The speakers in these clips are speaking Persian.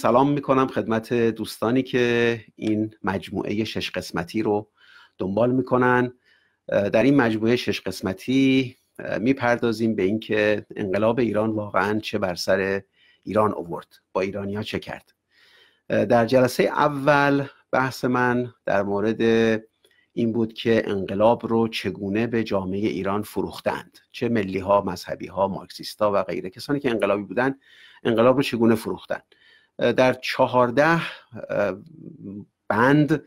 سلام میکنم خدمت دوستانی که این مجموعه شش قسمتی رو دنبال میکنن در این مجموعه شش قسمتی میپردازیم به اینکه انقلاب ایران واقعا چه بر سر ایران آورد با ایرانیا چه کرد در جلسه اول بحث من در مورد این بود که انقلاب رو چگونه به جامعه ایران فروختند چه ملی ها مذهبی ها مارکسیست ها و غیره کسانی که انقلابی بودند، انقلاب رو چگونه فروختند در چهارده بند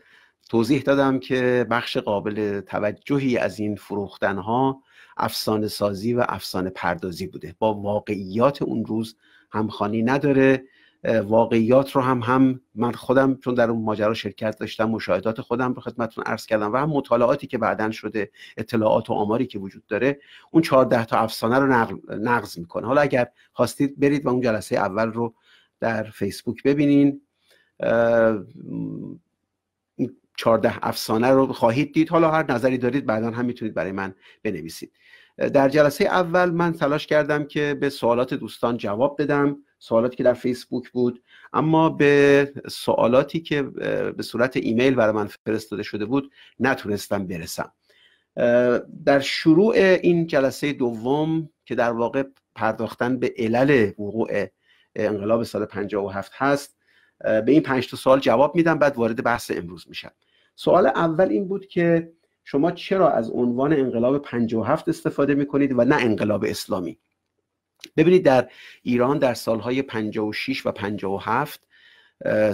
توضیح دادم که بخش قابل توجهی از این فروختنها افسانه سازی و افسانه پردازی بوده با واقعیات اون روز همخانی نداره واقعیات رو هم هم من خودم چون در اون ماجرا شرکت داشتم مشاهدات خودم رو خدمتتون عرض کردم و هم مطالعاتی که بعدن شده اطلاعات و آماری که وجود داره اون 14 تا افسانه رو نقض میکنه حالا اگر خواستید برید و اون جلسه اول رو در فیسبوک ببینین چهارده افسانه رو خواهید دید حالا هر نظری دارید بعدا هم میتونید برای من بنویسید در جلسه اول من تلاش کردم که به سوالات دوستان جواب بدم سوالاتی که در فیسبوک بود اما به سوالاتی که به صورت ایمیل برای من فرستاده شده بود نتونستم برسم در شروع این جلسه دوم که در واقع پرداختن به علل وقوع انقلاب سال 57 هست به این پنج تا سوال جواب میدم بعد وارد بحث امروز میشم سوال اول این بود که شما چرا از عنوان انقلاب 57 استفاده میکنید و نه انقلاب اسلامی ببینید در ایران در سالهای 56 و 57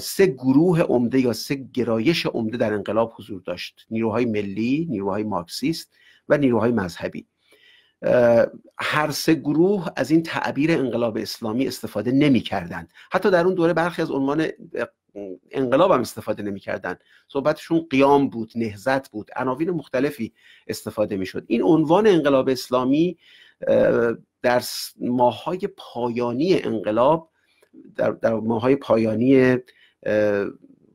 سه گروه عمده یا سه گرایش عمده در انقلاب حضور داشت نیروهای ملی، نیروهای مارکسیست و نیروهای مذهبی هر سه گروه از این تعبیر انقلاب اسلامی استفاده نمی کردن. حتی در اون دوره برخی از عنوان انقلاب هم استفاده کردن صحبتشون قیام بود نهزت بود عناوین مختلفی استفاده می شد این عنوان انقلاب اسلامی در ماهای پایانی انقلاب در, در ماهای پایانی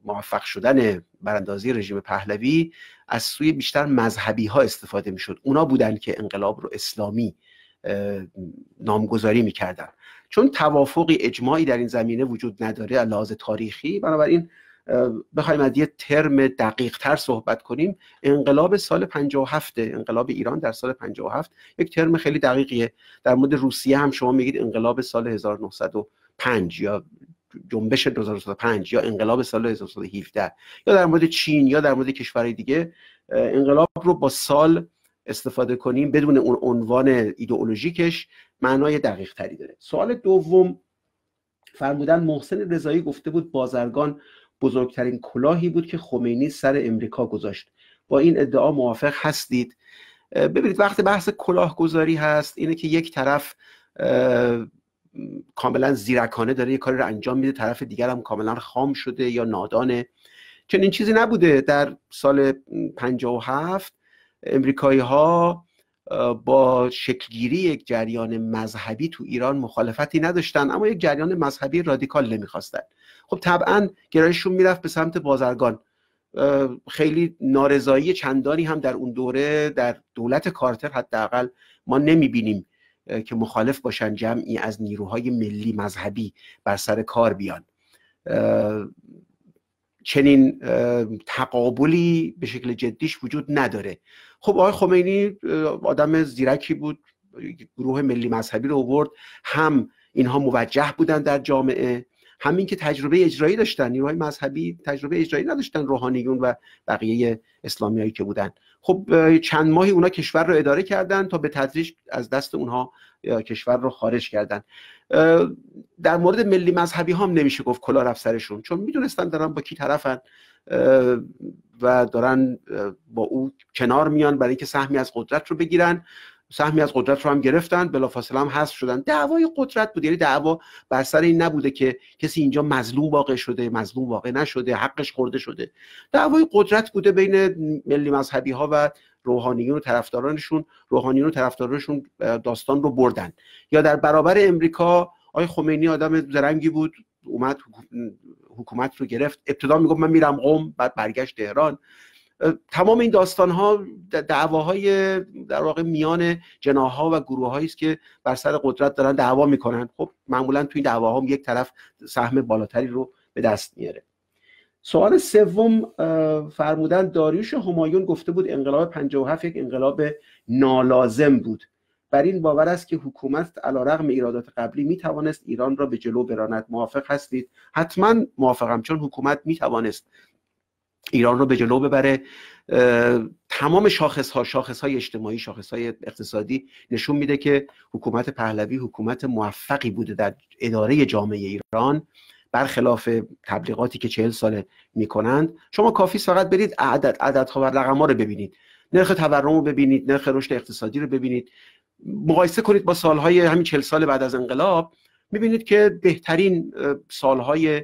موفق شدن براندازی رژیم پهلوی از سوی بیشتر مذهبی ها استفاده میشد اونا بودن که انقلاب رو اسلامی نامگذاری میکردن چون توافقی اجماعی در این زمینه وجود نداره لحاظ تاریخی بنابراین بخوایم از یه ترم دقیق تر صحبت کنیم انقلاب سال 57 انقلاب ایران در سال 57 یک ترم خیلی دقیقیه در مورد روسیه هم شما میگید انقلاب سال 1905 یا جنبش 2005 یا انقلاب سال 1917 یا در مورد چین یا در مورد کشورهای دیگه انقلاب رو با سال استفاده کنیم بدون اون عنوان ایدئولوژیکش معنای دقیق تری داره سوال دوم فرمودن محسن رضایی گفته بود بازرگان بزرگترین کلاهی بود که خمینی سر امریکا گذاشت با این ادعا موافق هستید ببینید وقتی بحث کلاهگذاری هست اینه که یک طرف کاملا زیرکانه داره یه کاری رو انجام میده طرف دیگر هم کاملا خام شده یا نادانه چنین چیزی نبوده در سال 57 امریکایی ها با شکلگیری یک جریان مذهبی تو ایران مخالفتی نداشتن اما یک جریان مذهبی رادیکال نمیخواستن خب طبعا گرایششون میرفت به سمت بازرگان خیلی نارضایی چندانی هم در اون دوره در دولت کارتر حداقل ما نمیبینیم که مخالف باشن جمعی از نیروهای ملی مذهبی بر سر کار بیان چنین تقابلی به شکل جدیش وجود نداره خب آقای خمینی آدم زیرکی بود گروه ملی مذهبی رو آورد هم اینها موجه بودن در جامعه همین که تجربه اجرایی داشتن نیروهای مذهبی تجربه اجرایی نداشتن روحانیون و بقیه اسلامیایی که بودن خب چند ماهی اونا کشور رو اداره کردن تا به تدریج از دست اونها کشور رو خارج کردن در مورد ملی مذهبی هم نمیشه گفت کلا افسرشون سرشون چون میدونستن دارن با کی طرفن و دارن با او کنار میان برای اینکه سهمی از قدرت رو بگیرن سهمی از قدرت رو هم گرفتن بلافاصله هم حذف شدن دعوای قدرت بود یعنی دعوا بر سر این نبوده که کسی اینجا مظلوم واقع شده مظلوم واقع نشده حقش خورده شده دعوای قدرت بوده بین ملی مذهبی ها و روحانیون و طرفدارانشون روحانیون و طرفدارانشون داستان رو بردن یا در برابر امریکا آقای خمینی آدم زرنگی بود اومد حکومت رو گرفت ابتدا میگفت من میرم قم بعد برگشت تهران تمام این داستان ها دعواهای در واقع میان جناها و گروه است که بر سر قدرت دارن دعوا میکنن خب معمولا توی دعواها یک طرف سهم بالاتری رو به دست میاره سوال سوم فرمودن داریوش همایون گفته بود انقلاب 57 یک انقلاب نالازم بود بر این باور است که حکومت علی رغم ایرادات قبلی می توانست ایران را به جلو براند موافق هستید حتما موافقم چون حکومت می توانست ایران رو به جلو ببره تمام شاخص ها شاخص های اجتماعی شاخص های اقتصادی نشون میده که حکومت پهلوی حکومت موفقی بوده در اداره جامعه ایران برخلاف تبلیغاتی که چهل ساله میکنند شما کافی فقط برید عدد عدد ها و رقم رو ببینید نرخ تورم رو ببینید نرخ رشد اقتصادی رو ببینید مقایسه کنید با سالهای همین چهل سال بعد از انقلاب میبینید که بهترین سالهای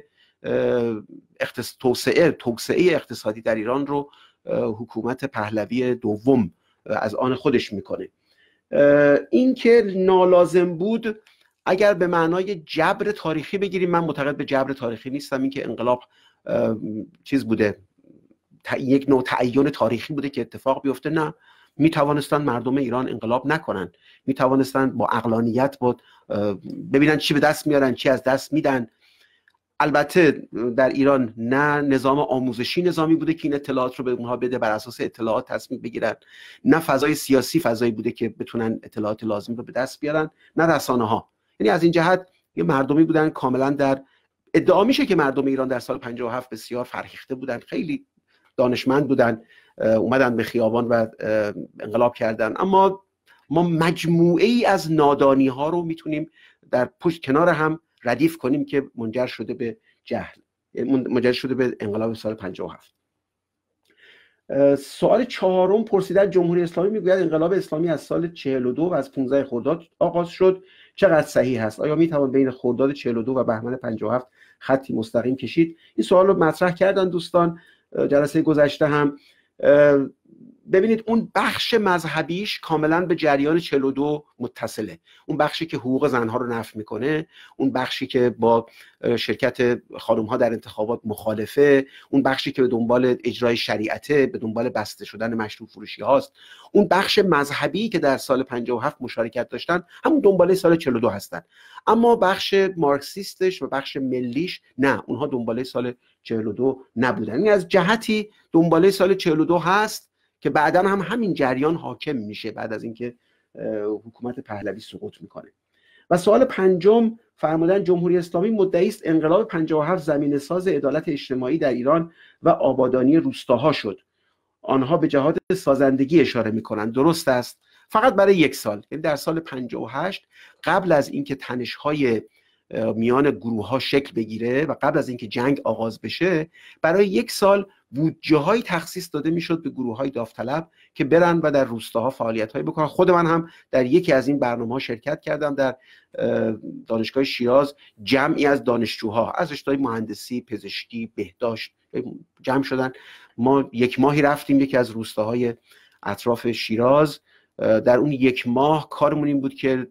توسعه توسعه اقتصادی در ایران رو حکومت پهلوی دوم از آن خودش میکنه این که نالازم بود اگر به معنای جبر تاریخی بگیریم من معتقد به جبر تاریخی نیستم اینکه انقلاب چیز بوده یک نوع تعین تاریخی بوده که اتفاق بیفته نه می مردم ایران انقلاب نکنن می با اقلانیت بود ببینن چی به دست میارن چی از دست میدن البته در ایران نه نظام آموزشی نظامی بوده که این اطلاعات رو به اونها بده بر اساس اطلاعات تصمیم بگیرن نه فضای سیاسی فضایی بوده که بتونن اطلاعات لازم رو به دست بیارن نه رسانه ها یعنی از این جهت یه مردمی بودن کاملا در ادعا میشه که مردم ایران در سال 57 بسیار فرهیخته بودن خیلی دانشمند بودن اومدن به خیابان و انقلاب کردن اما ما مجموعه ای از نادانی ها رو میتونیم در پشت کنار هم ردیف کنیم که منجر شده به جهل یعنی منجر شده به انقلاب سال 57 سوال چهارم پرسیدن جمهوری اسلامی میگوید انقلاب اسلامی از سال 42 و از 15 خرداد آغاز شد چقدر صحیح هست آیا می توان بین خرداد 42 و بهمن 57 خطی مستقیم کشید این سوال رو مطرح کردن دوستان جلسه گذشته هم ببینید اون بخش مذهبیش کاملا به جریان 42 متصله اون بخشی که حقوق زنها رو نفی میکنه اون بخشی که با شرکت خانمها در انتخابات مخالفه اون بخشی که به دنبال اجرای شریعته به دنبال بسته شدن مشروع فروشی هاست اون بخش مذهبی که در سال 57 مشارکت داشتن همون دنباله سال 42 هستن اما بخش مارکسیستش و بخش ملیش نه اونها دنباله سال 42 نبودن این یعنی از جهتی دنباله سال 42 هست که بعدا هم همین جریان حاکم میشه بعد از اینکه حکومت پهلوی سقوط میکنه و سوال پنجم فرمودن جمهوری اسلامی مدعی است انقلاب 57 زمین ساز عدالت اجتماعی در ایران و آبادانی روستاها شد آنها به جهاد سازندگی اشاره میکنند درست است فقط برای یک سال یعنی در سال 58 قبل از اینکه تنش های میان گروه ها شکل بگیره و قبل از اینکه جنگ آغاز بشه برای یک سال بودجه تخصیص داده میشد به گروه های داوطلب که برن و در روستاها فعالیت های بکنن خود من هم در یکی از این برنامه ها شرکت کردم در دانشگاه شیراز جمعی از دانشجوها از رشته مهندسی پزشکی بهداشت جمع شدن ما یک ماهی رفتیم یکی از روستاهای اطراف شیراز در اون یک ماه کارمون این بود که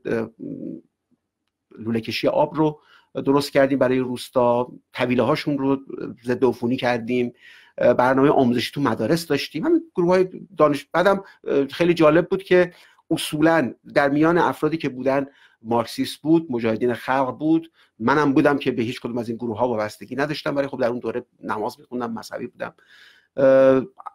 لوله آب رو درست کردیم برای روستا طویله هاشون رو ضد عفونی کردیم برنامه آموزشی تو مدارس داشتیم همین گروه های دانش بعدم خیلی جالب بود که اصولا در میان افرادی که بودن مارکسیست بود مجاهدین خلق بود منم بودم که به هیچ کدوم از این گروه ها وابستگی نداشتم ولی خب در اون دوره نماز میخوندم مذهبی بودم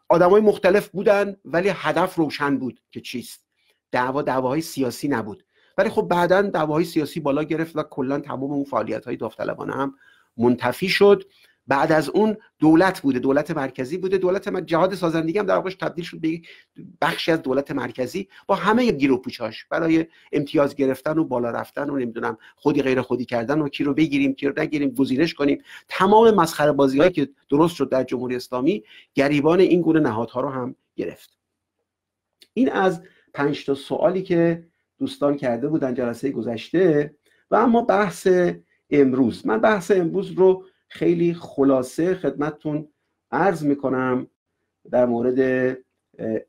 آدم های مختلف بودن ولی هدف روشن بود که چیست دعوا دعواهای سیاسی نبود ولی خب بعدا دعواهای سیاسی بالا گرفت و کلا تمام اون فعالیت های داوطلبانه هم منتفی شد بعد از اون دولت بوده دولت مرکزی بوده دولت جهاد سازندگی هم در واقعش تبدیل شد به بخشی از دولت مرکزی با همه گیروپوچاش برای امتیاز گرفتن و بالا رفتن و نمیدونم خودی غیر خودی کردن و کی رو بگیریم کی رو نگیریم گزینش کنیم تمام مسخره بازیهایی که درست شد در جمهوری اسلامی گریبان این گونه نهادها رو هم گرفت این از پنج تا سوالی که دوستان کرده بودن جلسه گذشته و اما بحث امروز من بحث امروز رو خیلی خلاصه خدمتتون عرض میکنم در مورد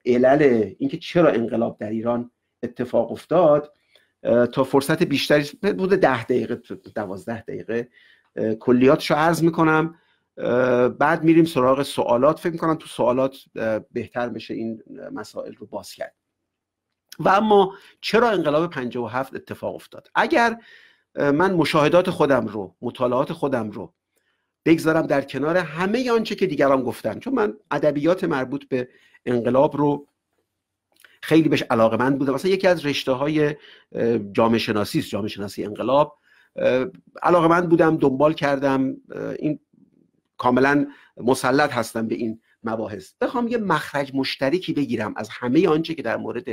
علل اینکه چرا انقلاب در ایران اتفاق افتاد تا فرصت بیشتری بوده ده دقیقه دوازده دقیقه کلیاتشو عرض میکنم بعد میریم سراغ سوالات فکر میکنم تو سوالات بهتر میشه این مسائل رو باز کرد و اما چرا انقلاب 57 اتفاق افتاد اگر من مشاهدات خودم رو مطالعات خودم رو بگذارم در کنار همه آنچه که دیگران گفتن چون من ادبیات مربوط به انقلاب رو خیلی بهش علاقه من بودم مثلا یکی از رشته های جامعه شناسی است جامعه شناسی انقلاب علاقه من بودم دنبال کردم این کاملا مسلط هستم به این مباحث بخوام یه مخرج مشترکی بگیرم از همه آنچه که در مورد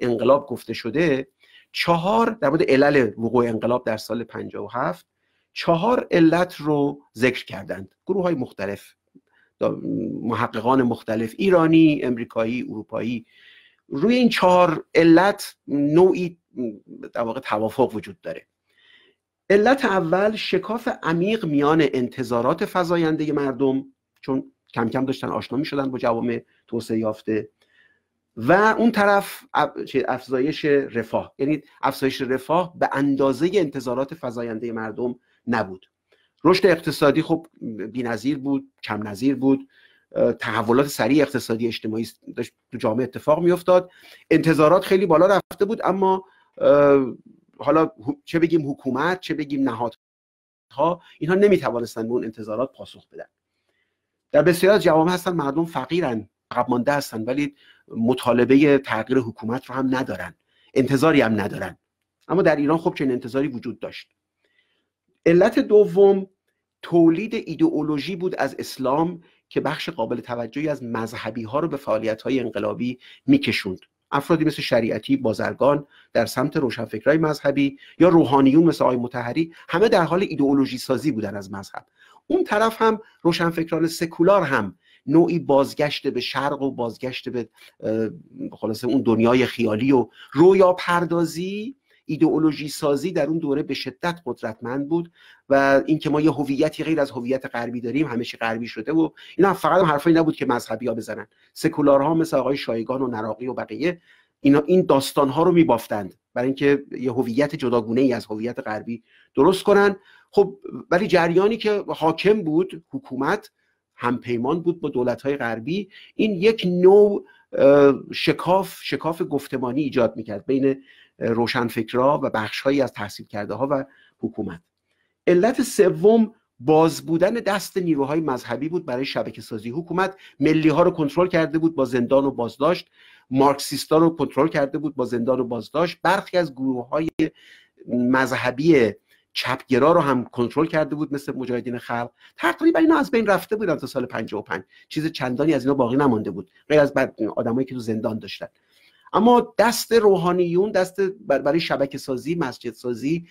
انقلاب گفته شده چهار در مورد علل وقوع انقلاب در سال 57 چهار علت رو ذکر کردند گروه های مختلف محققان مختلف ایرانی، امریکایی، اروپایی روی این چهار علت نوعی در واقع توافق وجود داره علت اول شکاف عمیق میان انتظارات فضاینده مردم چون کم کم داشتن آشنا می شدن با جوامع توسعه یافته و اون طرف افزایش رفاه یعنی افزایش رفاه به اندازه انتظارات فضاینده مردم نبود رشد اقتصادی خب نظیر بود کم نظیر بود تحولات سریع اقتصادی اجتماعی داشت تو جامعه اتفاق افتاد. انتظارات خیلی بالا رفته بود اما حالا چه بگیم حکومت چه بگیم نهادها اینها نمیتوانستن به اون انتظارات پاسخ بدن در بسیاری از جوامع هستن مردم فقیرن عقب مانده هستن ولی مطالبه تغییر حکومت رو هم ندارن انتظاری هم ندارن اما در ایران خب چنین انتظاری وجود داشت علت دوم تولید ایدئولوژی بود از اسلام که بخش قابل توجهی از مذهبی ها رو به فعالیت های انقلابی میکشوند افرادی مثل شریعتی بازرگان در سمت روشنفکرای مذهبی یا روحانیون مثل آقای متحری همه در حال ایدئولوژی سازی بودن از مذهب اون طرف هم روشنفکران سکولار هم نوعی بازگشت به شرق و بازگشت به خلاصه اون دنیای خیالی و رویا پردازی ایدئولوژی سازی در اون دوره به شدت قدرتمند بود و اینکه ما یه هویتی غیر از هویت غربی داریم همه غربی شده و اینا فقط هم حرفایی نبود که مذهبی ها بزنن سکولارها مثل آقای شایگان و نراقی و بقیه اینا این داستان ها رو میبافتند برای اینکه یه هویت جداگونه ای از هویت غربی درست کنن خب ولی جریانی که حاکم بود حکومت همپیمان بود با دولت های غربی این یک نوع شکاف شکاف گفتمانی ایجاد میکرد بین روشنفکرها و بخشهایی از تحصیل کرده ها و حکومت علت سوم باز بودن دست نیروهای مذهبی بود برای شبکه سازی حکومت ملی ها رو کنترل کرده بود با زندان و بازداشت مارکسیستا رو کنترل کرده بود با زندان و بازداشت برخی از گروه های مذهبی چپگرا رو هم کنترل کرده بود مثل مجاهدین خلق تقریبا اینا از بین رفته بودن تا سال 55 چیز چندانی از اینا باقی نمانده بود غیر از بعد آدمایی که تو زندان داشتن اما دست روحانیون دست برای شبکه سازی مسجد سازی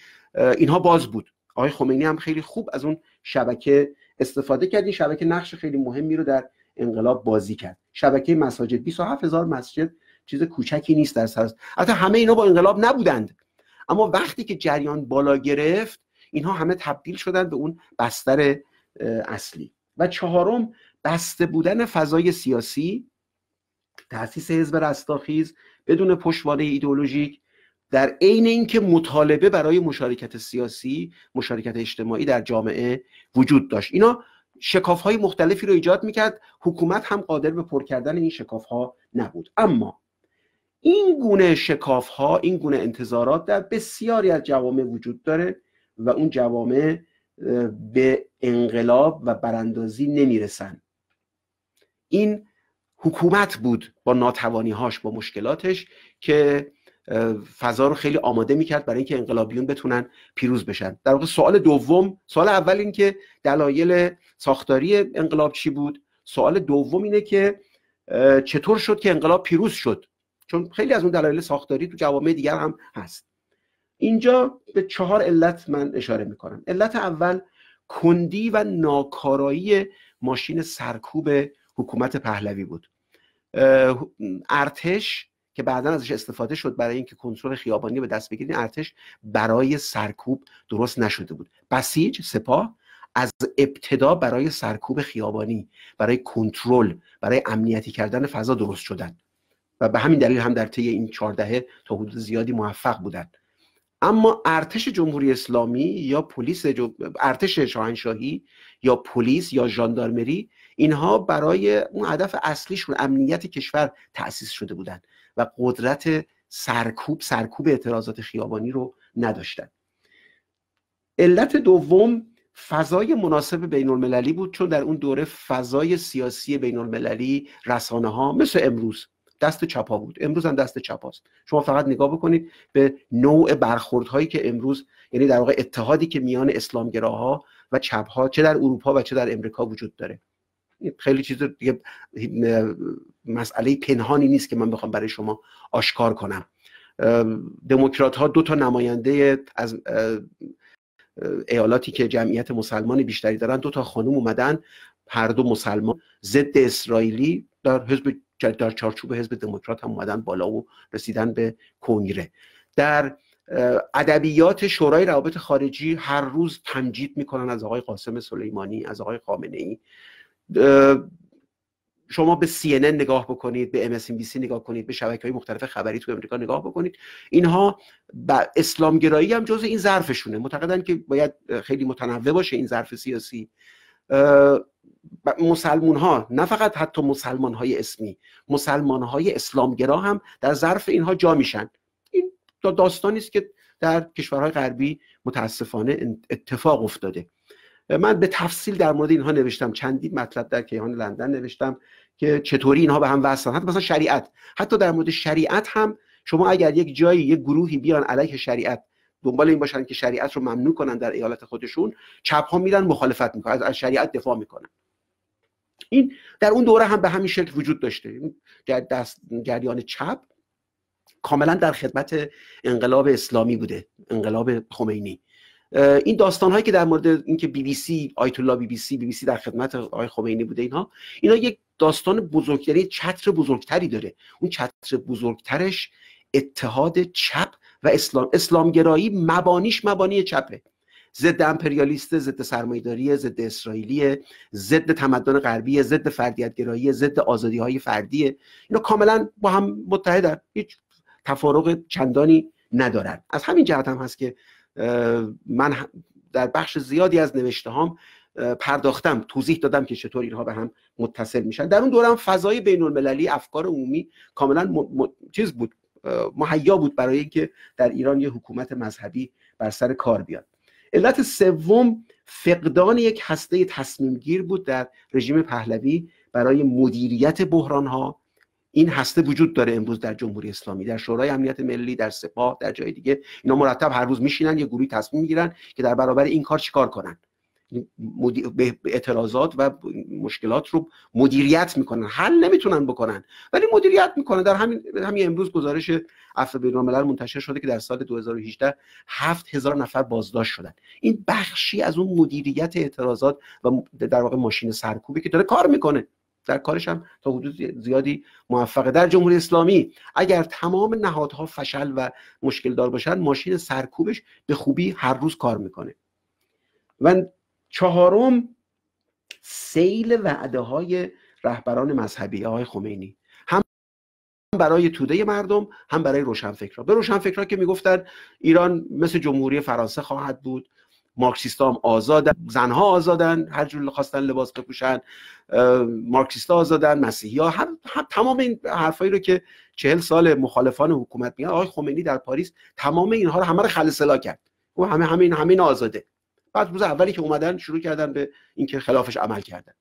اینها باز بود آقای خمینی هم خیلی خوب از اون شبکه استفاده کرد این شبکه نقش خیلی مهمی رو در انقلاب بازی کرد شبکه مساجد 27 هزار مسجد چیز کوچکی نیست در سر حتی همه اینا با انقلاب نبودند اما وقتی که جریان بالا گرفت اینها همه تبدیل شدن به اون بستر اصلی و چهارم بسته بودن فضای سیاسی تاسیس حزب رستاخیز بدون پشتوانه ایدئولوژیک در عین اینکه مطالبه برای مشارکت سیاسی مشارکت اجتماعی در جامعه وجود داشت اینا شکاف های مختلفی رو ایجاد میکرد حکومت هم قادر به پر کردن این شکاف ها نبود اما این گونه شکاف ها این گونه انتظارات در بسیاری از جوامع وجود داره و اون جوامع به انقلاب و براندازی نمیرسن این حکومت بود با ناتوانیهاش با مشکلاتش که فضا رو خیلی آماده میکرد برای اینکه انقلابیون بتونن پیروز بشن در واقع سوال دوم سوال اول این که دلایل ساختاری انقلاب چی بود سوال دوم اینه که چطور شد که انقلاب پیروز شد چون خیلی از اون دلایل ساختاری تو جوامع دیگر هم هست اینجا به چهار علت من اشاره میکنم علت اول کندی و ناکارایی ماشین سرکوب حکومت پهلوی بود ارتش که بعدا ازش استفاده شد برای اینکه کنترل خیابانی به دست بگیرین ارتش برای سرکوب درست نشده بود بسیج سپاه از ابتدا برای سرکوب خیابانی برای کنترل برای امنیتی کردن فضا درست شدن و به همین دلیل هم در طی این چهاردهه تا حدود زیادی موفق بودند اما ارتش جمهوری اسلامی یا پلیس ارتش شاهنشاهی یا پلیس یا ژاندارمری اینها برای اون هدف اصلیشون امنیت کشور تأسیس شده بودند و قدرت سرکوب سرکوب اعتراضات خیابانی رو نداشتند علت دوم فضای مناسب بین المللی بود چون در اون دوره فضای سیاسی بین المللی رسانه ها مثل امروز دست چپا بود امروز هم دست چپاست شما فقط نگاه بکنید به نوع برخورد هایی که امروز یعنی در واقع اتحادی که میان اسلامگراها و چپ ها چه در اروپا و چه در امریکا وجود داره خیلی چیز دیگه مسئله پنهانی نیست که من بخوام برای شما آشکار کنم دموکرات ها دو تا نماینده از ایالاتی که جمعیت مسلمان بیشتری دارن دو تا خانم اومدن هر دو مسلمان ضد اسرائیلی در حزب در چارچوب حزب دموکرات هم اومدن بالا و رسیدن به کنگره در ادبیات شورای روابط خارجی هر روز تمجید میکنن از آقای قاسم سلیمانی از آقای خامنه ای شما به CNN نگاه بکنید به MSNBC نگاه کنید به شبکه های مختلف خبری تو امریکا نگاه بکنید اینها اسلامگرایی هم جز این ظرفشونه معتقدن که باید خیلی متنوع باشه این ظرف سیاسی مسلمون ها نه فقط حتی مسلمان های اسمی مسلمان های اسلامگرا هم در ظرف اینها جا میشن این داستانی است که در کشورهای غربی متاسفانه اتفاق افتاده من به تفصیل در مورد اینها نوشتم چندی مطلب در کیهان لندن نوشتم که چطوری اینها به هم وصلن حتی مثلا شریعت حتی در مورد شریعت هم شما اگر یک جایی یک گروهی بیان علیه شریعت دنبال این باشن که شریعت رو ممنوع کنن در ایالت خودشون چپ ها میرن مخالفت میکنن از شریعت دفاع میکنن این در اون دوره هم به همین شکل وجود داشته دست جریان چپ کاملا در خدمت انقلاب اسلامی بوده انقلاب خمینی این داستان هایی که در مورد اینکه بی بی سی آیت الله بی بی سی بی بی سی در خدمت آقای خمینی بوده اینها اینا یک داستان بزرگتری یعنی چتر بزرگتری داره اون چتر بزرگترش اتحاد چپ و اسلام اسلامگرایی مبانیش مبانی چپه ضد امپریالیست ضد سرمایه‌داری ضد اسرائیلی ضد تمدن غربی ضد گرایی ضد های فردی اینا کاملا با هم متحدن هیچ تفارق چندانی ندارن از همین جهت هم هست که من در بخش زیادی از نوشته هام پرداختم توضیح دادم که چطور اینها به هم متصل میشن در اون هم فضای بین المللی افکار عمومی کاملا م... چیز بود مهیا بود برای اینکه در ایران یه حکومت مذهبی بر سر کار بیاد علت سوم فقدان یک هسته تصمیم گیر بود در رژیم پهلوی برای مدیریت بحران ها این هسته وجود داره امروز در جمهوری اسلامی در شورای امنیت ملی در سپاه در جای دیگه اینا مرتب هر روز میشینن یه گروهی تصمیم میگیرن که در برابر این کار چیکار کنن اعتراضات و مشکلات رو مدیریت میکنن حل نمیتونن بکنن ولی مدیریت میکنن در همین همین امروز گزارش عفو بین منتشر شده که در سال 2018 7000 نفر بازداشت شدن این بخشی از اون مدیریت اعتراضات و در واقع ماشین سرکوبی که داره کار میکنه در کارش هم تا حدود زیادی موفقه در جمهوری اسلامی اگر تمام نهادها فشل و مشکل دار باشن ماشین سرکوبش به خوبی هر روز کار میکنه و چهارم سیل وعده های رهبران مذهبی آقای خمینی هم برای توده مردم هم برای روشنفکرها به روشنفکرها که میگفتن ایران مثل جمهوری فرانسه خواهد بود مارکسیست هم آزادن زنها آزادن هر جور خواستن لباس بپوشن ها آزادن مسیحی ها هم, هم تمام این حرفایی رو که چهل سال مخالفان حکومت میگن آقای خمینی در پاریس تمام اینها رو همه رو خلصلا کرد و همه همین همین آزاده بعد روز اولی که اومدن شروع کردن به اینکه خلافش عمل کردن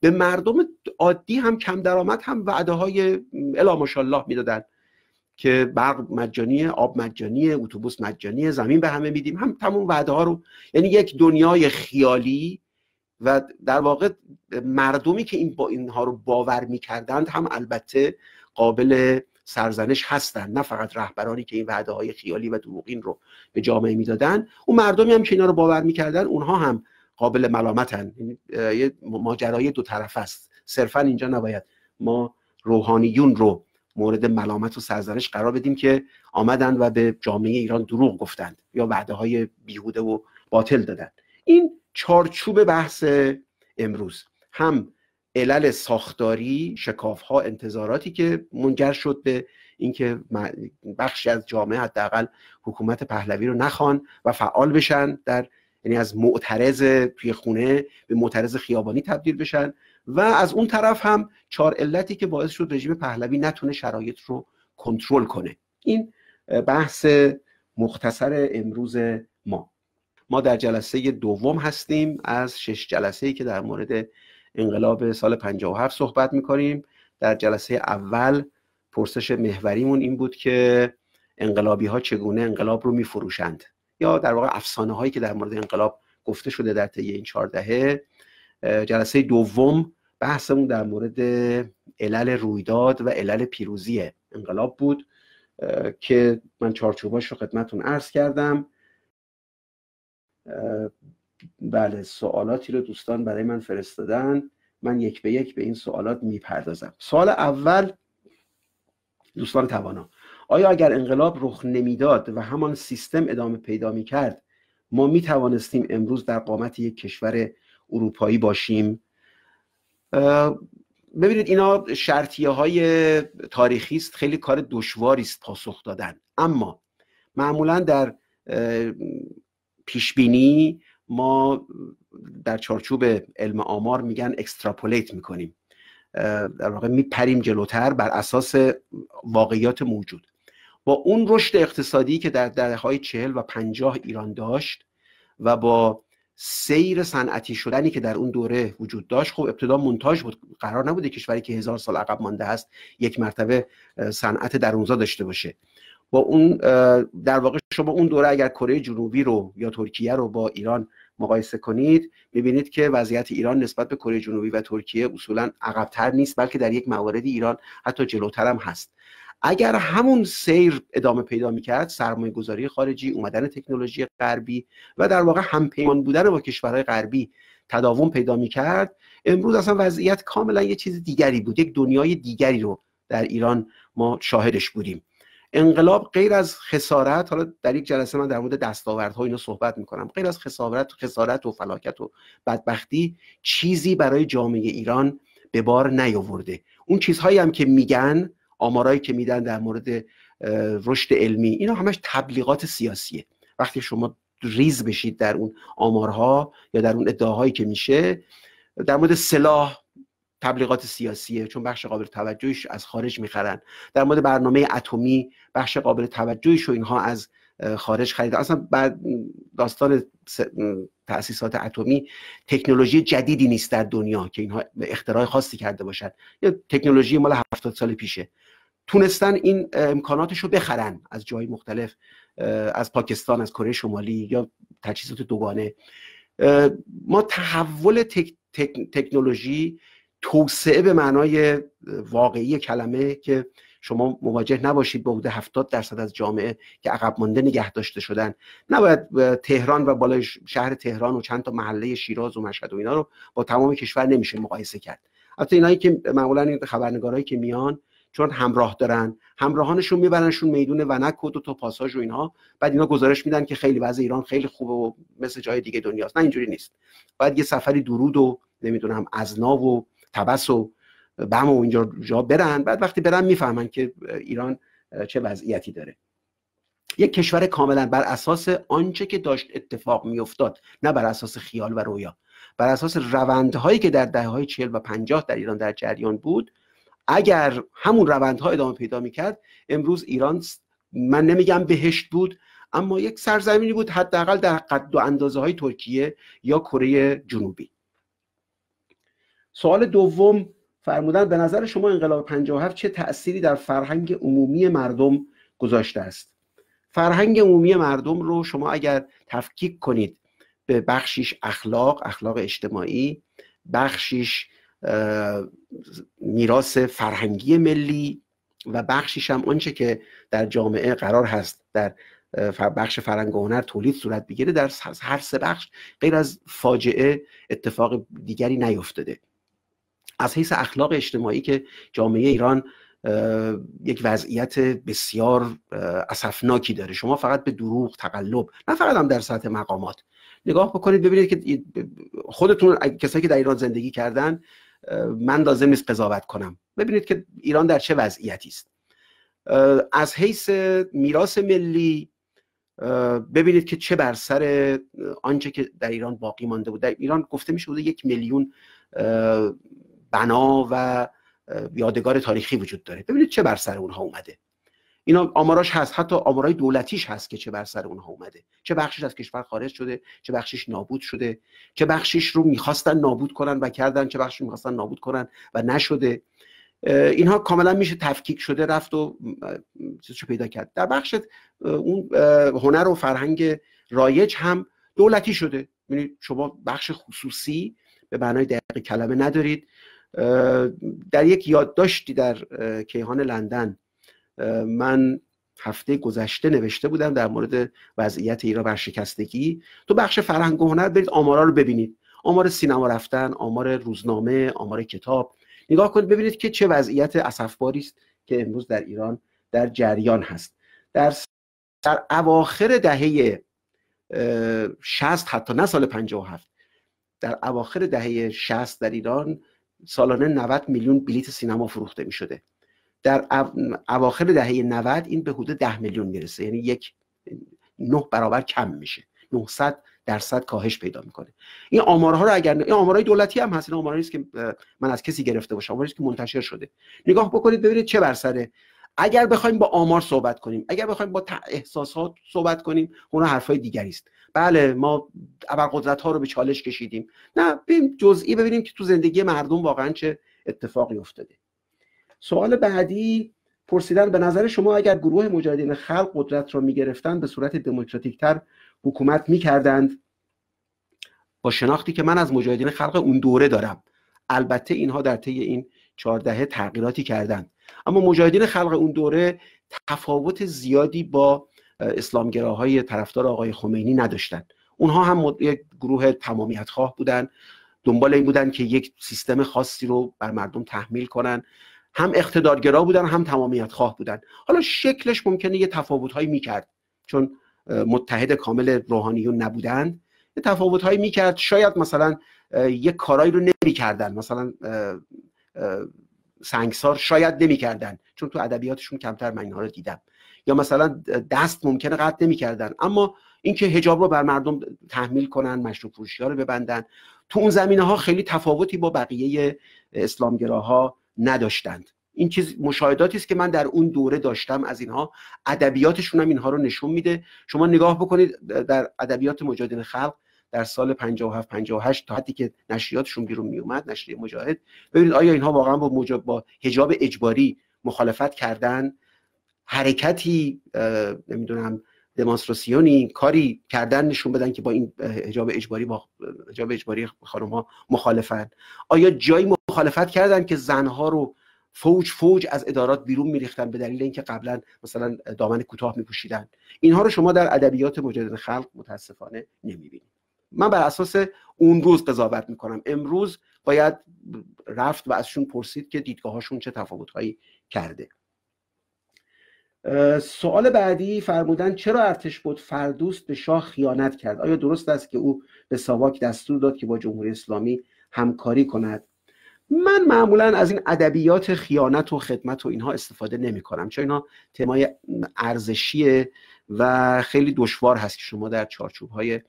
به مردم عادی هم کم درآمد هم وعده های الا ماشاءالله میدادن که برق مجانی آب مجانی اتوبوس مجانی زمین به همه میدیم هم تمام وعده ها رو یعنی یک دنیای خیالی و در واقع مردمی که این با اینها رو باور میکردند هم البته قابل سرزنش هستند نه فقط رهبرانی که این وعده های خیالی و دروغین رو به جامعه میدادن اون مردمی هم که اینا رو باور میکردن اونها هم قابل ملامتن یعنی، یه ماجرای دو طرف است صرفا اینجا نباید ما روحانیون رو مورد ملامت و سرزنش قرار بدیم که آمدند و به جامعه ایران دروغ گفتند یا وعده های بیهوده و باطل دادند این چارچوب بحث امروز هم علل ساختاری شکاف ها انتظاراتی که منجر شد به اینکه بخشی از جامعه حداقل حکومت پهلوی رو نخوان و فعال بشن در یعنی از معترض توی خونه به معترض خیابانی تبدیل بشن و از اون طرف هم چهار علتی که باعث شد رژیم پهلوی نتونه شرایط رو کنترل کنه این بحث مختصر امروز ما ما در جلسه دوم هستیم از شش جلسه ای که در مورد انقلاب سال 57 صحبت میکنیم در جلسه اول پرسش محوریمون این بود که انقلابی ها چگونه انقلاب رو میفروشند یا در واقع افسانه هایی که در مورد انقلاب گفته شده در طی این چهار دهه جلسه دوم بحثمون در مورد علل رویداد و علل پیروزی انقلاب بود که من چارچوباش رو خدمتون عرض کردم بله سوالاتی رو دوستان برای من فرستادن من یک به یک به این سوالات میپردازم سوال اول دوستان توانا آیا اگر انقلاب رخ نمیداد و همان سیستم ادامه پیدا میکرد ما میتوانستیم امروز در قامت یک کشور اروپایی باشیم ببینید اینا شرطیه های تاریخی است خیلی کار دشواری است پاسخ دادن اما معمولا در پیشبینی ما در چارچوب علم آمار میگن اکستراپولیت میکنیم در واقع میپریم جلوتر بر اساس واقعیات موجود با اون رشد اقتصادی که در دهه های چهل و پنجاه ایران داشت و با سیر صنعتی شدنی که در اون دوره وجود داشت خب ابتدا منتاج بود قرار نبوده کشوری که هزار سال عقب مانده است یک مرتبه صنعت درونزا داشته باشه با اون در واقع شما اون دوره اگر کره جنوبی رو یا ترکیه رو با ایران مقایسه کنید میبینید که وضعیت ایران نسبت به کره جنوبی و ترکیه اصولا عقبتر نیست بلکه در یک موارد ایران حتی جلوتر هم هست اگر همون سیر ادامه پیدا میکرد سرمایه گذاری خارجی اومدن تکنولوژی غربی و در واقع همپیمان بودن با کشورهای غربی تداوم پیدا میکرد امروز اصلا وضعیت کاملا یه چیز دیگری بود یک دنیای دیگری رو در ایران ما شاهدش بودیم انقلاب غیر از خسارت حالا در یک جلسه من در مورد دستاوردها اینو صحبت میکنم غیر از خسارت خسارت و فلاکت و بدبختی چیزی برای جامعه ایران به بار نیاورده اون چیزهایی هم که میگن آمارایی که میدن در مورد رشد علمی اینا همش تبلیغات سیاسیه وقتی شما ریز بشید در اون آمارها یا در اون ادعاهایی که میشه در مورد سلاح تبلیغات سیاسیه چون بخش قابل توجهش از خارج میخرن در مورد برنامه اتمی بخش قابل توجهش و اینها از خارج خرید اصلا بعد داستان تاسیسات اتمی تکنولوژی جدیدی نیست در دنیا که اینها اختراع خاصی کرده باشد یا تکنولوژی مال 70 سال پیشه تونستن این امکاناتش رو بخرن از جای مختلف از پاکستان از کره شمالی یا تجهیزات دوگانه ما تحول تکنولوژی توسعه به معنای واقعی کلمه که شما مواجه نباشید با حدود 70 درصد از جامعه که عقب مانده نگه داشته شدن نباید تهران و بالای شهر تهران و چند تا محله شیراز و مشهد و اینا رو با تمام کشور نمیشه مقایسه کرد حتی اینایی که معمولا این خبرنگارایی که میان چون همراه دارن همراهانشون میبرنشون میدون ونک و تو پاساژ و اینها بعد اینا گزارش میدن که خیلی وضع ایران خیلی خوبه و مثل جای دیگه دنیاست نه اینجوری نیست باید یه سفری درود و نمیدونم ازنا و تبس و به هم اونجا جا برن بعد وقتی برن میفهمن که ایران چه وضعیتی داره یک کشور کاملا بر اساس آنچه که داشت اتفاق میافتاد نه بر اساس خیال و رویا بر اساس روندهایی که در دهه های چهل و پنجاه در ایران در جریان بود اگر همون روندها ادامه پیدا میکرد امروز ایران من نمیگم بهشت بود اما یک سرزمینی بود حداقل در قد و اندازه های ترکیه یا کره جنوبی سوال دوم فرمودن به نظر شما انقلاب 57 چه تأثیری در فرهنگ عمومی مردم گذاشته است فرهنگ عمومی مردم رو شما اگر تفکیک کنید به بخشیش اخلاق اخلاق اجتماعی بخشیش میراث فرهنگی ملی و بخشیش هم آنچه که در جامعه قرار هست در بخش فرهنگ و هنر تولید صورت بگیره در هر سه بخش غیر از فاجعه اتفاق دیگری نیفتاده از حیث اخلاق اجتماعی که جامعه ایران یک وضعیت بسیار اسفناکی داره شما فقط به دروغ تقلب نه فقط هم در سطح مقامات نگاه بکنید ببینید که خودتون کسایی که در ایران زندگی کردن من لازم نیست قضاوت کنم ببینید که ایران در چه وضعیتی است از حیث میراث ملی ببینید که چه بر سر آنچه که در ایران باقی مانده بود در ایران گفته میشه بوده یک میلیون بنا و یادگار تاریخی وجود داره ببینید چه بر سر اونها اومده اینا آماراش هست حتی آمارای دولتیش هست که چه بر سر اونها اومده چه بخشش از کشور خارج شده چه بخشش نابود شده چه بخشش رو میخواستن نابود کنن و کردن چه بخشش میخواستن نابود کنن و نشده اینها کاملا میشه تفکیک شده رفت و چه پیدا کرد در بخش اون هنر و فرهنگ رایج هم دولتی شده یعنی شما بخش خصوصی به معنای دقیق کلمه ندارید در یک یادداشتی در کیهان لندن من هفته گذشته نوشته بودم در مورد وضعیت ایران ورشکستگی تو بخش فرهنگ و هنر برید آمارا رو ببینید آمار سینما رفتن آمار روزنامه آمار کتاب نگاه کنید ببینید که چه وضعیت اسفباری است که امروز در ایران در جریان هست در اواخر دهه 60 حتی نه سال 57 در اواخر دهه 60 در ایران سالانه 90 میلیون بلیت سینما فروخته می شده در اواخر دهه 90 این به حدود 10 میلیون میرسه یعنی یک نه برابر کم میشه 900 درصد کاهش پیدا میکنه این آمارها رو اگر این آمارهای دولتی هم هست این آمارهایی که من از کسی گرفته باشم آماری که منتشر شده نگاه بکنید ببینید چه برسره اگر بخوایم با آمار صحبت کنیم اگر بخوایم با احساسات صحبت کنیم اون حرفای دیگری است بله ما قدرت ها رو به چالش کشیدیم نه بیم جزئی ببینیم که تو زندگی مردم واقعا چه اتفاقی افتاده سوال بعدی پرسیدن به نظر شما اگر گروه مجاهدین خلق قدرت را میگرفتن به صورت تر حکومت میکردند با شناختی که من از مجاهدین خلق اون دوره دارم البته اینها در طی این چهار تغییراتی کردند اما مجاهدین خلق اون دوره تفاوت زیادی با اسلامگراهای طرفدار آقای خمینی نداشتن اونها هم یک گروه تمامیت خواه بودن دنبال این بودن که یک سیستم خاصی رو بر مردم تحمیل کنن هم اقتدارگرا بودن هم تمامیت خواه بودن حالا شکلش ممکنه یه تفاوتهایی میکرد چون متحد کامل روحانیون نبودند یه تفاوتهایی میکرد شاید مثلا یه کارایی رو نمیکردن مثلا سنگسار شاید نمیکردن چون تو ادبیاتشون کمتر من اینها رو دیدم یا مثلا دست ممکنه قطع نمیکردن اما اینکه هجاب رو بر مردم تحمیل کنن مشروب فروشی ها رو ببندن تو اون زمینه ها خیلی تفاوتی با بقیه اسلامگراها نداشتند این چیز مشاهداتی است که من در اون دوره داشتم از اینها ادبیاتشون هم اینها رو نشون میده شما نگاه بکنید در ادبیات مجادین خلق در سال 57 58 تا حدی که نشریاتشون بیرون میومد نشریه مجاهد ببینید آیا اینها واقعا با مجاب با حجاب اجباری مخالفت کردن حرکتی نمیدونم دمانستراسیونی کاری کردن نشون بدن که با این حجاب اجباری با حجاب اجباری خانم ها مخالفت آیا جایی مخالفت کردن که زنها رو فوج فوج از ادارات بیرون میریختن به دلیل اینکه قبلا مثلا دامن کوتاه میپوشیدن اینها رو شما در ادبیات مجدد خلق متاسفانه نمیبینید من بر اساس اون روز قضاوت میکنم امروز باید رفت و ازشون پرسید که دیدگاهاشون چه هایی کرده سوال بعدی فرمودن چرا ارتش بود فردوست به شاه خیانت کرد آیا درست است که او به ساواک دستور داد که با جمهوری اسلامی همکاری کند من معمولا از این ادبیات خیانت و خدمت و اینها استفاده نمی کنم چون اینا تمای ارزشیه و خیلی دشوار هست که شما در چارچوب های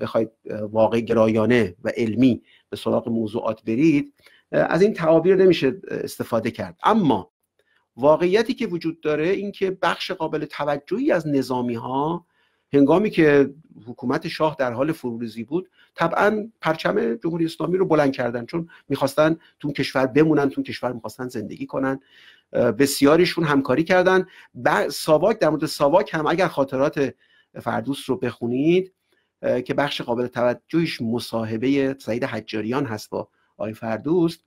بخواید واقع گرایانه و علمی به سراغ موضوعات برید از این تعابیر نمیشه استفاده کرد اما واقعیتی که وجود داره این که بخش قابل توجهی از نظامی ها هنگامی که حکومت شاه در حال فروریزی بود طبعا پرچم جمهوری اسلامی رو بلند کردن چون میخواستن تو کشور بمونن تو کشور میخواستن زندگی کنن بسیاریشون همکاری کردن ساواک در مورد ساواک هم اگر خاطرات فردوس رو بخونید که بخش قابل توجهش مصاحبه سعید حجاریان هست با آقای فردوست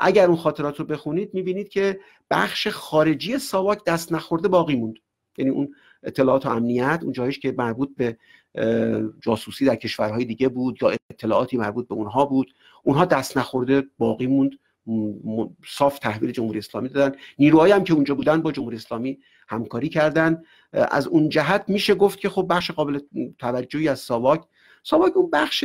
اگر اون خاطرات رو بخونید میبینید که بخش خارجی ساواک دست نخورده باقی موند یعنی اون اطلاعات و امنیت اون جایش که مربوط به جاسوسی در کشورهای دیگه بود یا اطلاعاتی مربوط به اونها بود اونها دست نخورده باقی موند صاف تحویل جمهوری اسلامی دادن نیروهایی هم که اونجا بودن با جمهوری اسلامی همکاری کردن از اون جهت میشه گفت که خب بخش قابل توجهی از ساواک ساواک اون بخش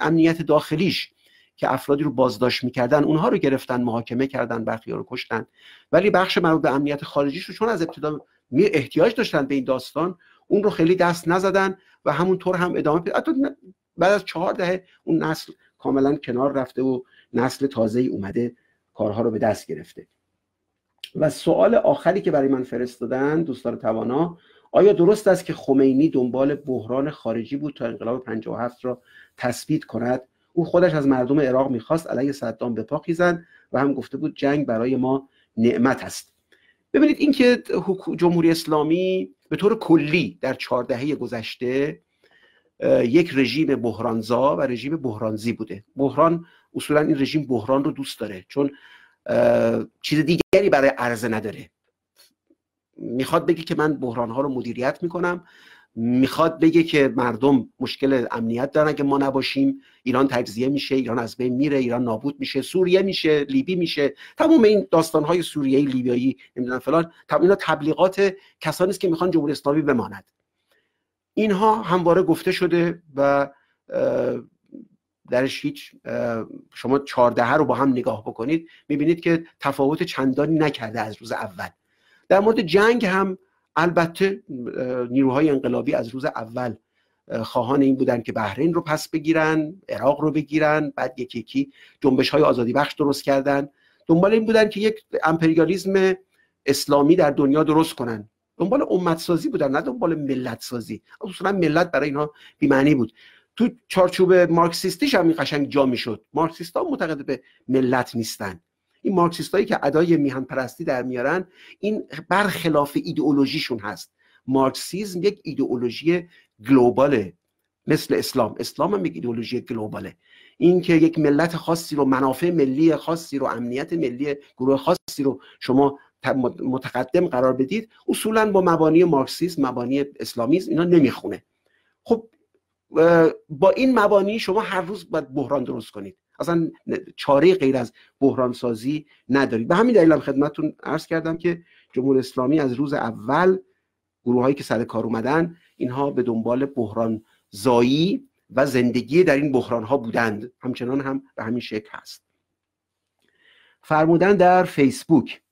امنیت داخلیش که افرادی رو بازداشت میکردن اونها رو گرفتن محاکمه کردن برخی رو کشتن ولی بخش مربوط به امنیت خارجیش رو چون از ابتدا احتیاج داشتن به این داستان اون رو خیلی دست نزدن و همونطور هم ادامه پیدا بعد از چهار دهه اون نسل کاملا کنار رفته و نسل تازه ای اومده کارها رو به دست گرفته و سوال آخری که برای من فرستادن دوستان توانا آیا درست است که خمینی دنبال بحران خارجی بود تا انقلاب 57 را تثبیت کند او خودش از مردم عراق میخواست علیه صدام به پا خیزند و هم گفته بود جنگ برای ما نعمت است ببینید اینکه جمهوری اسلامی به طور کلی در چهار گذشته یک رژیم بحرانزا و رژیم بحرانزی بوده بحران اصولا این رژیم بحران رو دوست داره چون چیز دیگری برای عرضه نداره میخواد بگه که من بحران ها رو مدیریت میکنم میخواد بگه که مردم مشکل امنیت دارن که ما نباشیم ایران تجزیه میشه ایران از بین میره ایران نابود میشه سوریه میشه لیبی میشه تمام این داستان های سوریه لیبیایی نمیدونم فلان اینا تبلیغات کسانی است که میخوان جمهوری اسلامی بماند اینها همواره گفته شده و درش هیچ شما چهاردهه رو با هم نگاه بکنید میبینید که تفاوت چندانی نکرده از روز اول در مورد جنگ هم البته نیروهای انقلابی از روز اول خواهان این بودن که بحرین رو پس بگیرن عراق رو بگیرن بعد یکی یکی جنبش های آزادی بخش درست کردن دنبال این بودن که یک امپریالیزم اسلامی در دنیا درست کنن دنبال امت سازی بودن نه دنبال ملت سازی اصولا ملت برای اینها بیمعنی بود تو چارچوب مارکسیستیش هم این قشنگ جا میشد مارکسیستا معتقد به ملت نیستن این مارکسیستایی که ادای میهن پرستی در میارن این برخلاف ایدئولوژیشون هست مارکسیزم یک ایدئولوژی گلوباله مثل اسلام اسلام هم یک ایدئولوژی گلوباله این که یک ملت خاصی رو منافع ملی خاصی رو امنیت ملی گروه خاصی رو شما متقدم قرار بدید اصولا با مبانی مارکسیسم مبانی اسلامیسم اینا نمیخونه خب با این مبانی شما هر روز باید بحران درست کنید اصلا چاره غیر از بحران سازی ندارید به همین دلیل هم خدمتتون عرض کردم که جمهور اسلامی از روز اول گروه هایی که سر کار اومدن اینها به دنبال بحران زایی و زندگی در این بحران ها بودند همچنان هم به همین شکل هست فرمودن در فیسبوک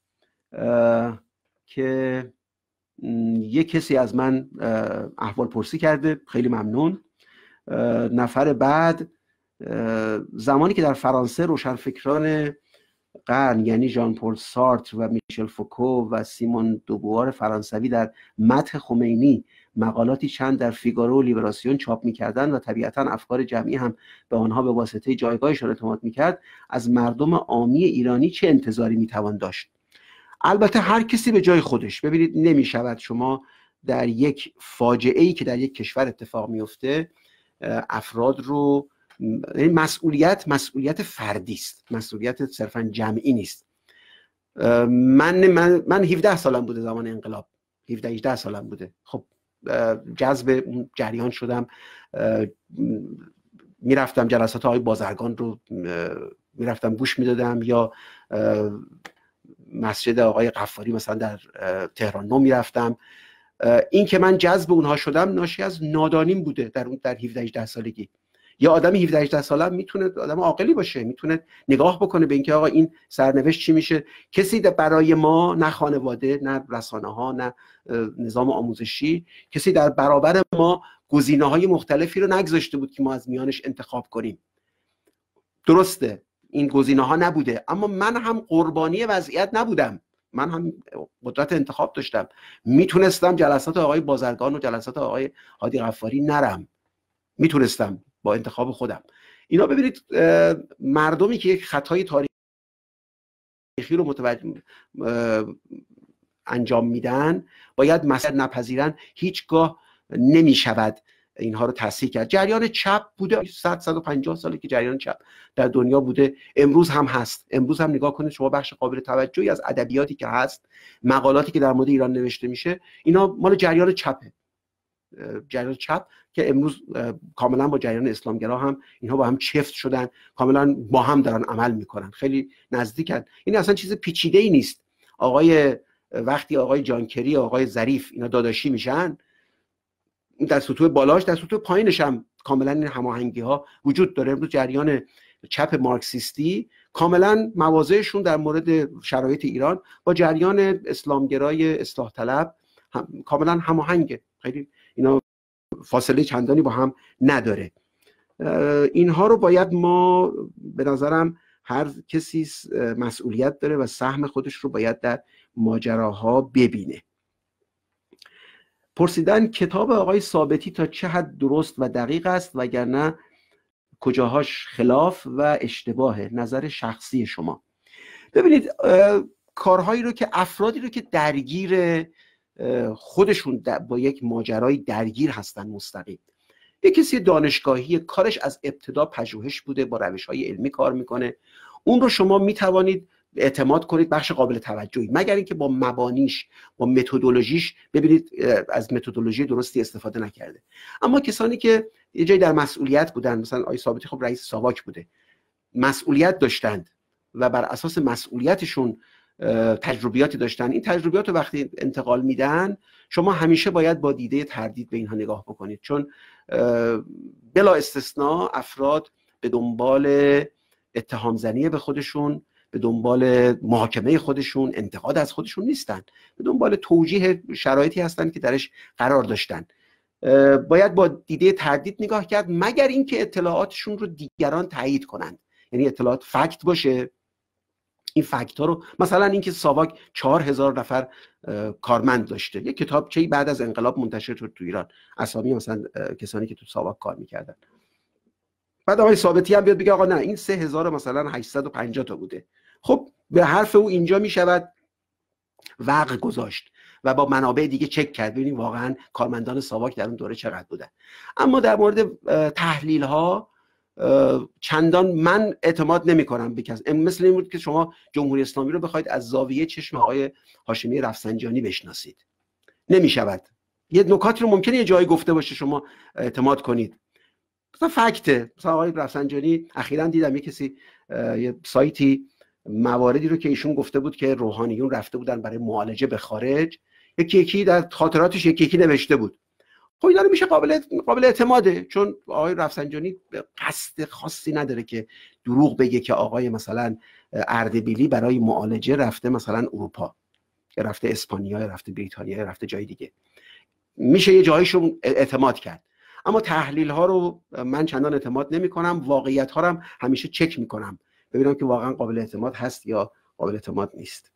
که یه کسی از من احوال پرسی کرده خیلی ممنون نفر بعد زمانی که در فرانسه روشنفکران قرن یعنی ژان پل سارت و میشل فوکو و سیمون دوبوار فرانسوی در متح خمینی مقالاتی چند در فیگارو و لیبراسیون چاپ میکردند و طبیعتا افکار جمعی هم به آنها به واسطه جایگاهشان اعتماد میکرد از مردم عامی ایرانی چه انتظاری میتوان داشت البته هر کسی به جای خودش ببینید نمیشود شما در یک فاجعه ای که در یک کشور اتفاق میفته افراد رو یعنی مسئولیت مسئولیت فردی است مسئولیت صرفا جمعی نیست من من, من 17 سالم بوده زمان انقلاب 17 18 سالم بوده خب جذب جریان شدم میرفتم جلسات های بازرگان رو میرفتم گوش میدادم یا مسجد آقای قفاری مثلا در تهران نو میرفتم این که من جذب اونها شدم ناشی از نادانیم بوده در اون در 17 18 سالگی یا آدم 17 18 ساله میتونه آدم عاقلی باشه میتونه نگاه بکنه به اینکه آقا این سرنوشت چی میشه کسی در برای ما نه خانواده نه رسانه ها نه نظام آموزشی کسی در برابر ما گزینه های مختلفی رو نگذاشته بود که ما از میانش انتخاب کنیم درسته این گزینه ها نبوده اما من هم قربانی وضعیت نبودم من هم قدرت انتخاب داشتم میتونستم جلسات آقای بازرگان و جلسات آقای هادی غفاری نرم میتونستم با انتخاب خودم اینا ببینید مردمی که یک خطای تاریخی رو متوجه انجام میدن باید مسئله نپذیرن هیچگاه نمیشود اینها رو تصحیح کرد جریان چپ بوده 100 150 سالی که جریان چپ در دنیا بوده امروز هم هست امروز هم نگاه کنید شما بخش قابل توجهی از ادبیاتی که هست مقالاتی که در مورد ایران نوشته میشه اینا مال جریان چپه جریان چپ که امروز کاملا با جریان اسلامگرا هم اینها با هم چفت شدن کاملا با هم دارن عمل میکنن خیلی نزدیکن این اصلا چیز پیچیده ای نیست آقای وقتی آقای جانکری آقای ظریف اینا داداشی میشن در سطوح بالاش در سطوح پایینش هم کاملا این هماهنگی ها وجود داره امروز جریان چپ مارکسیستی کاملا مواضعشون در مورد شرایط ایران با جریان اسلامگرای اصلاح طلب هم، کاملا هماهنگه خیلی اینا فاصله چندانی با هم نداره اینها رو باید ما به نظرم هر کسی مسئولیت داره و سهم خودش رو باید در ماجراها ببینه پرسیدن کتاب آقای ثابتی تا چه حد درست و دقیق است وگرنه کجاهاش خلاف و اشتباهه نظر شخصی شما ببینید کارهایی رو که افرادی رو که درگیر خودشون با یک ماجرای درگیر هستن مستقیم یه کسی دانشگاهی کارش از ابتدا پژوهش بوده با روش های علمی کار میکنه اون رو شما میتوانید اعتماد کنید بخش قابل توجهی مگر اینکه با مبانیش با متدولوژیش ببینید از متدولوژی درستی استفاده نکرده اما کسانی که یه جایی در مسئولیت بودن مثلا آی ثابتی خب رئیس ساواک بوده مسئولیت داشتند و بر اساس مسئولیتشون تجربیاتی داشتن این تجربیات رو وقتی انتقال میدن شما همیشه باید با دیده تردید به اینها نگاه بکنید چون بلا استثنا افراد به دنبال زنی به خودشون به دنبال محاکمه خودشون انتقاد از خودشون نیستن به دنبال توجیه شرایطی هستند که درش قرار داشتن باید با دیده تردید نگاه کرد مگر اینکه اطلاعاتشون رو دیگران تایید کنند یعنی اطلاعات فکت باشه این فکت ها رو مثلا اینکه ساواک چهار هزار نفر کارمند داشته یه کتاب چه بعد از انقلاب منتشر شد تو ایران اسامی مثلا کسانی که تو ساواک کار میکردن بعد آقای ثابتی هم بیاد بگه آقا نه این سه مثلا 850 تا بوده خب به حرف او اینجا می شود وقع گذاشت و با منابع دیگه چک کرد ببینیم واقعا کارمندان ساواک در اون دوره چقدر بودن اما در مورد تحلیل ها چندان من اعتماد نمی کنم مثل این بود که شما جمهوری اسلامی رو بخواید از زاویه چشم آقای هاشمی رفسنجانی بشناسید نمی شود یه نکاتی رو ممکنه یه جایی گفته باشه شما اعتماد کنید مثلا فکته مثلا آقای رفسنجانی اخیرا دیدم یه کسی یه سایتی مواردی رو که ایشون گفته بود که روحانیون رفته بودن برای معالجه به خارج یکی یکی در خاطراتش یکی یکی نوشته بود خب اینا رو میشه قابل قابل اعتماده چون آقای رفسنجانی قصد خاصی نداره که دروغ بگه که آقای مثلا اردبیلی برای معالجه رفته مثلا اروپا رفته اسپانیا رفته بریتانیا رفته جای دیگه میشه یه جایشون اعتماد کرد اما تحلیل ها رو من چندان اعتماد نمی کنم واقعیت ها رو هم همیشه چک می ببینم که واقعا قابل اعتماد هست یا قابل اعتماد نیست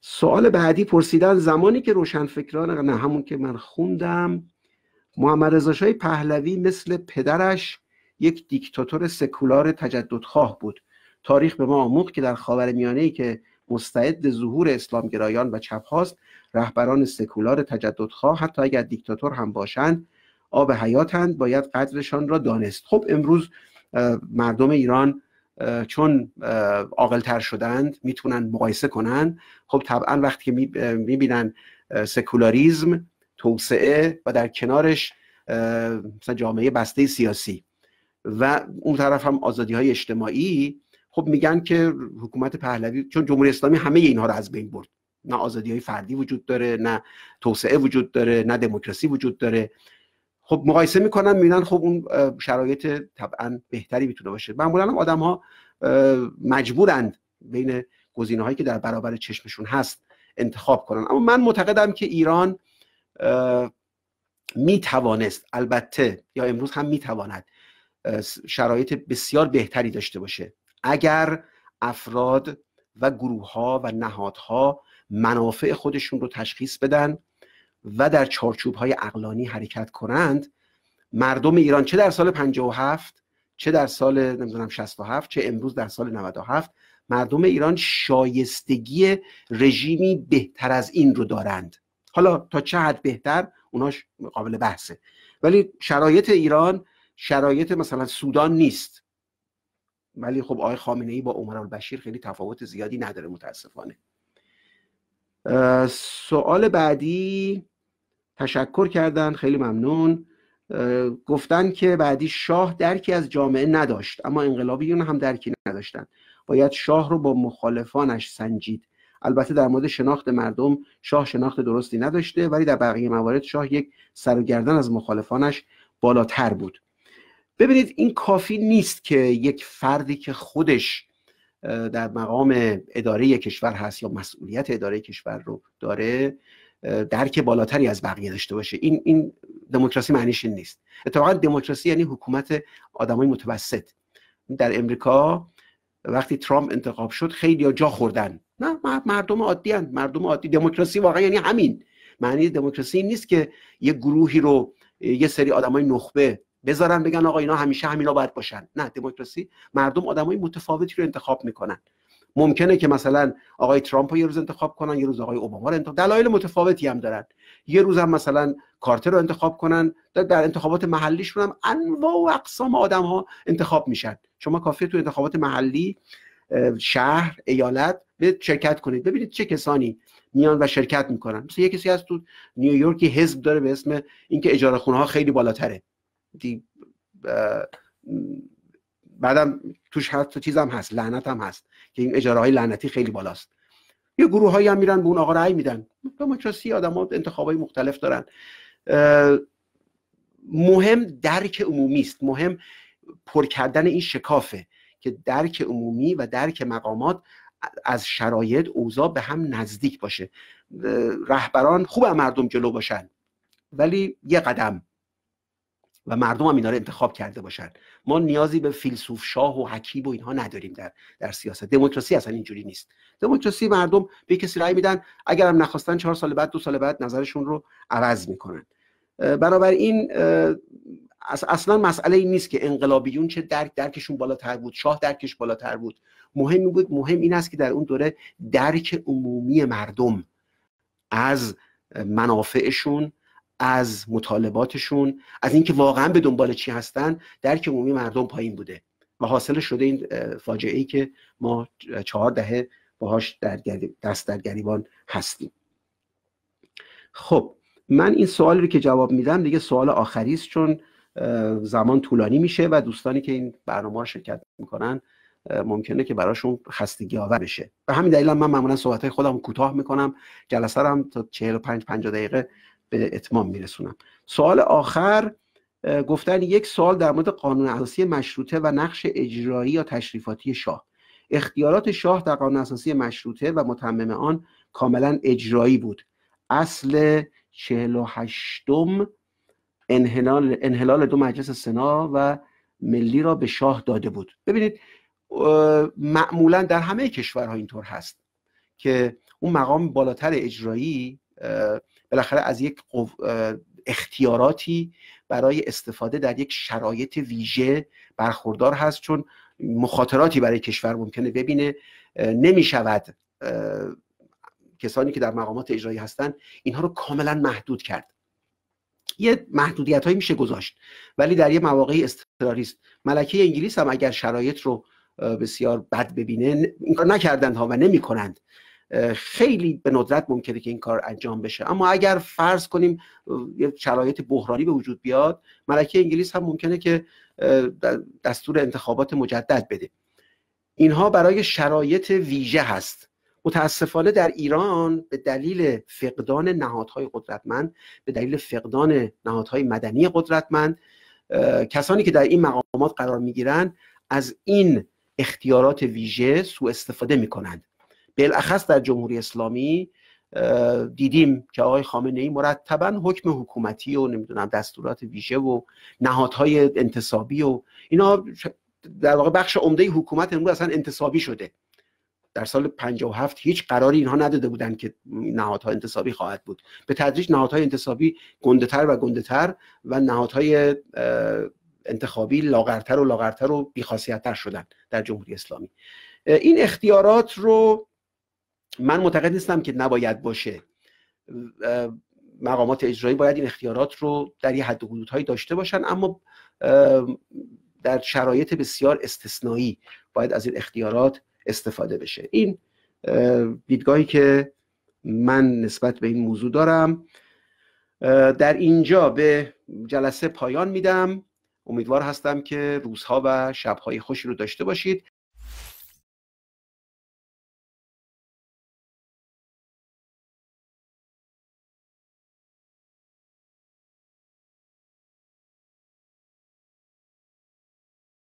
سوال بعدی پرسیدن زمانی که روشنفکران نه همون که من خوندم محمد رضا پهلوی مثل پدرش یک دیکتاتور سکولار تجددخواه بود تاریخ به ما آموخت که در خاورمیانه ای که مستعد ظهور اسلامگرایان و چپ هاست رهبران سکولار تجددخواه حتی اگر دیکتاتور هم باشند آب حیاتند باید قدرشان را دانست خب امروز مردم ایران چون عاقلتر شدند میتونن مقایسه کنند خب طبعا وقتی که میبینن سکولاریزم توسعه و در کنارش مثلا جامعه بسته سیاسی و اون طرف هم آزادی های اجتماعی خب میگن که حکومت پهلوی چون جمهوری اسلامی همه اینها رو از بین برد نه آزادی های فردی وجود داره نه توسعه وجود داره نه دموکراسی وجود داره خب مقایسه میکنن میبینن خب اون شرایط طبعا بهتری میتونه باشه معمولا هم آدم ها مجبورند بین گزینه هایی که در برابر چشمشون هست انتخاب کنن اما من معتقدم که ایران می توانست البته یا امروز هم می شرایط بسیار بهتری داشته باشه اگر افراد و گروه ها و نهادها منافع خودشون رو تشخیص بدن و در چارچوب های اقلانی حرکت کنند مردم ایران چه در سال 57 چه در سال نمیدونم 67 چه امروز در سال 97 مردم ایران شایستگی رژیمی بهتر از این رو دارند حالا تا چه حد بهتر اوناش قابل بحثه ولی شرایط ایران شرایط مثلا سودان نیست ولی خب آقای خامنه ای با عمر البشیر خیلی تفاوت زیادی نداره متاسفانه سوال بعدی تشکر کردن خیلی ممنون گفتن که بعدی شاه درکی از جامعه نداشت اما انقلابیون هم درکی نداشتن باید شاه رو با مخالفانش سنجید البته در مورد شناخت مردم شاه شناخت درستی نداشته ولی در بقیه موارد شاه یک سر از مخالفانش بالاتر بود ببینید این کافی نیست که یک فردی که خودش در مقام اداره کشور هست یا مسئولیت اداره کشور رو داره درک بالاتری از بقیه داشته باشه این این دموکراسی معنیش این نیست اتفاقا دموکراسی یعنی حکومت آدمای متوسط در امریکا وقتی ترامپ انتخاب شد خیلی جا خوردن نه مردم عادی هن. مردم عادی دموکراسی واقعا یعنی همین معنی دموکراسی نیست که یه گروهی رو یه سری آدمای نخبه بذارن بگن آقا اینا همیشه همینا باید باشن نه دموکراسی مردم آدمای متفاوتی رو انتخاب میکنن ممکنه که مثلا آقای ترامپ رو یه روز انتخاب کنن یه روز آقای اوباما رو انتخاب دلایل متفاوتی هم دارن یه روز هم مثلا کارتر رو انتخاب کنن در انتخابات محلیشون هم انواع و اقسام آدم ها انتخاب میشن شما کافیه تو انتخابات محلی شهر ایالت به شرکت کنید ببینید چه کسانی میان و شرکت میکنن مثل یه کسی از تو نیویورکی حزب داره به اسم اینکه اجاره خونه ها خیلی بالاتره دی بعدم توش حتی چیزم هست لعنت هم هست که این اجاره های لعنتی خیلی بالاست یه گروه هایی هم میرن به اون آقا رأی میدن دموکراسی آدم ها انتخاب های مختلف دارن مهم درک عمومی است مهم پر کردن این شکافه که درک عمومی و درک مقامات از شرایط اوضاع به هم نزدیک باشه رهبران خوب مردم جلو باشن ولی یه قدم و مردم هم اینا رو انتخاب کرده باشند. ما نیازی به فیلسوف شاه و حکیب و اینها نداریم در در سیاست دموکراسی اصلا اینجوری نیست دموکراسی مردم به کسی رأی میدن اگر نخواستن چهار سال بعد دو سال بعد نظرشون رو عوض میکنن این اصلا مسئله این نیست که انقلابیون چه درک درکشون بالاتر بود شاه درکش بالاتر بود مهم بود مهم این است که در اون دوره درک عمومی مردم از منافعشون از مطالباتشون از اینکه واقعا به دنبال چی هستن درک عمومی مردم پایین بوده و حاصل شده این فاجعه ای که ما چهار دهه باهاش دست در گریبان هستیم خب من این سوال رو که جواب میدم دیگه سوال آخری است چون زمان طولانی میشه و دوستانی که این برنامه رو شرکت میکنن ممکنه که براشون خستگی آور بشه به همین دلیل من معمولا صحبت خودم کوتاه میکنم جلسه هم تا 45 50 دقیقه به اتمام میرسونم سوال آخر گفتن یک سال در مورد قانون اساسی مشروطه و نقش اجرایی یا تشریفاتی شاه اختیارات شاه در قانون اساسی مشروطه و متمم آن کاملا اجرایی بود اصل 48 انحلال, انحلال دو مجلس سنا و ملی را به شاه داده بود ببینید معمولا در همه کشورها اینطور هست که اون مقام بالاتر اجرایی بالاخره از یک اختیاراتی برای استفاده در یک شرایط ویژه برخوردار هست چون مخاطراتی برای کشور ممکنه ببینه نمی شود کسانی که در مقامات اجرایی هستند اینها رو کاملا محدود کرد یه محدودیت هایی میشه گذاشت ولی در یه مواقعی اضطراری است ملکه انگلیس هم اگر شرایط رو بسیار بد ببینه این نکردند ها و کنند خیلی به ندرت ممکنه که این کار انجام بشه اما اگر فرض کنیم یه شرایط بحرانی به وجود بیاد ملکه انگلیس هم ممکنه که دستور انتخابات مجدد بده اینها برای شرایط ویژه هست متاسفانه در ایران به دلیل فقدان نهادهای قدرتمند به دلیل فقدان نهادهای مدنی قدرتمند کسانی که در این مقامات قرار میگیرند از این اختیارات ویژه سوء استفاده میکنند بالاخص در جمهوری اسلامی دیدیم که آقای خامنه ای مرتبا حکم حکومتی و نمیدونم دستورات ویژه و نهادهای انتصابی و اینا در واقع بخش عمده حکومت امروز اصلا انتصابی شده در سال 57 هیچ قراری اینها نداده بودند که نهادها انتصابی خواهد بود به تدریج نهادهای انتصابی گندهتر و گندهتر و نهادهای انتخابی لاغرتر و لاغرتر و بیخاصیتتر شدن در جمهوری اسلامی این اختیارات رو من معتقد نیستم که نباید باشه مقامات اجرایی باید این اختیارات رو در یه حد و داشته باشن اما در شرایط بسیار استثنایی باید از این اختیارات استفاده بشه این دیدگاهی که من نسبت به این موضوع دارم در اینجا به جلسه پایان میدم امیدوار هستم که روزها و شبهای خوشی رو داشته باشید